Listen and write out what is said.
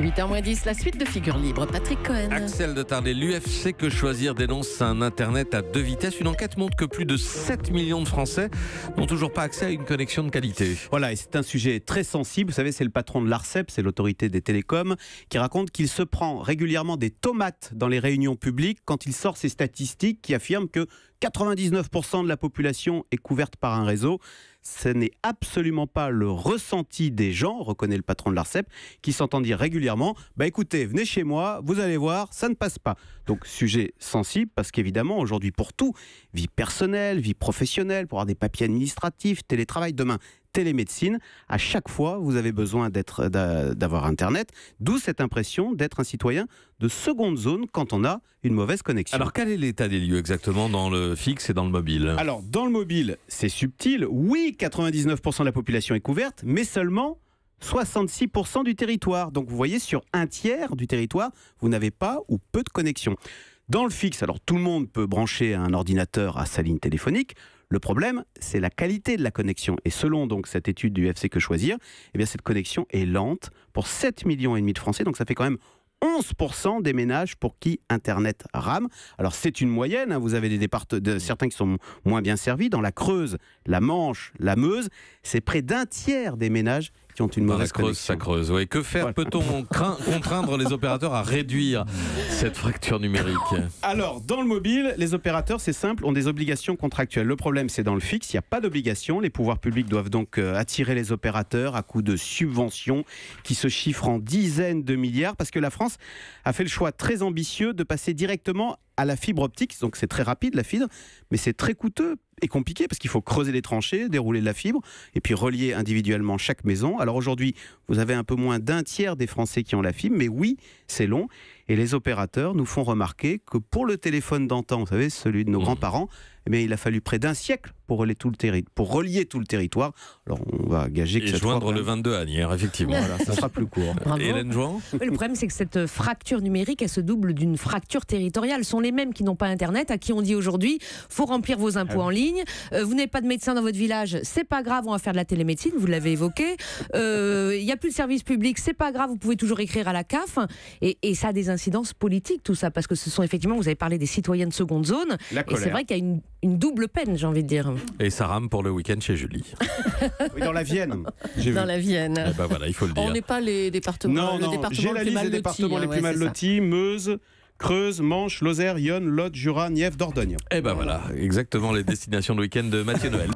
8h10, la suite de Figure Libre, Patrick Cohen. Axel de Tardet, l'UFC Que Choisir dénonce un Internet à deux vitesses. Une enquête montre que plus de 7 millions de Français n'ont toujours pas accès à une connexion de qualité. Voilà, et c'est un sujet très sensible. Vous savez, c'est le patron de l'ARCEP, c'est l'autorité des télécoms, qui raconte qu'il se prend régulièrement des tomates dans les réunions publiques quand il sort ses statistiques qui affirment que 99% de la population est couverte par un réseau ce n'est absolument pas le ressenti des gens, reconnaît le patron de l'ARCEP, qui s'entend dire régulièrement Bah écoutez, venez chez moi, vous allez voir, ça ne passe pas. Donc, sujet sensible, parce qu'évidemment, aujourd'hui, pour tout, vie personnelle, vie professionnelle, pour avoir des papiers administratifs, télétravail, demain, télémédecine. À chaque fois, vous avez besoin d'avoir Internet. D'où cette impression d'être un citoyen de seconde zone quand on a une mauvaise connexion. Alors, quel est l'état des lieux exactement dans le fixe et dans le mobile Alors, dans le mobile, c'est subtil. Oui, 99% de la population est couverte, mais seulement 66% du territoire. Donc, vous voyez, sur un tiers du territoire, vous n'avez pas ou peu de connexion. Dans le fixe, alors tout le monde peut brancher un ordinateur à sa ligne téléphonique. Le problème, c'est la qualité de la connexion. Et selon donc cette étude du FC Que Choisir, eh bien cette connexion est lente pour 7,5 millions et demi de Français, donc ça fait quand même 11% des ménages pour qui Internet rame. Alors c'est une moyenne, hein. vous avez des départements certains qui sont moins bien servis. Dans la Creuse, la Manche, la Meuse, c'est près d'un tiers des ménages qui ont une mauvaise ça creuse, ça creuse. Que faire Peut-on contraindre les opérateurs à réduire cette fracture numérique Alors, dans le mobile, les opérateurs, c'est simple, ont des obligations contractuelles. Le problème, c'est dans le fixe, il n'y a pas d'obligation. Les pouvoirs publics doivent donc euh, attirer les opérateurs à coups de subventions qui se chiffrent en dizaines de milliards parce que la France a fait le choix très ambitieux de passer directement à la fibre optique. Donc c'est très rapide la fibre, mais c'est très coûteux et compliqué parce qu'il faut creuser les tranchées, dérouler de la fibre et puis relier individuellement chaque maison. Alors aujourd'hui, vous avez un peu moins d'un tiers des Français qui ont la fibre, mais oui, c'est long. Et les opérateurs nous font remarquer que pour le téléphone d'antan, vous savez, celui de nos mmh. grands-parents, eh il a fallu près d'un siècle pour relier tout le, pour relier tout le territoire. Alors, on va gager que Et joindre le 22 à Nier, effectivement. ça sera plus court. Hélène Jouan Le problème, c'est que cette fracture numérique, elle se double d'une fracture territoriale. Ce sont les mêmes qui n'ont pas Internet, à qui on dit aujourd'hui faut remplir vos impôts ah en ligne. Euh, vous n'avez pas de médecin dans votre village, c'est pas grave, on va faire de la télémédecine, vous l'avez évoqué. Euh, il n'y a plus de service public, c'est pas grave, vous pouvez toujours écrire à la CAF. Et, ça des politique tout ça Parce que ce sont effectivement, vous avez parlé des citoyens de seconde zone. et c'est vrai qu'il y a une, double peine, j'ai envie de dire. Et ça rame pour le week-end chez Julie. dans la Vienne. Dans la Vienne. Eh ben voilà, il faut le dire. On n'est pas les départements. Non, non, j'ai la départements les plus mal lotis. Meuse, Creuse, Manche, Lozère, Yonne, Lot, Jura, Nièvre, Dordogne. et eh ben voilà, exactement les destinations de week-end de Mathieu Noël.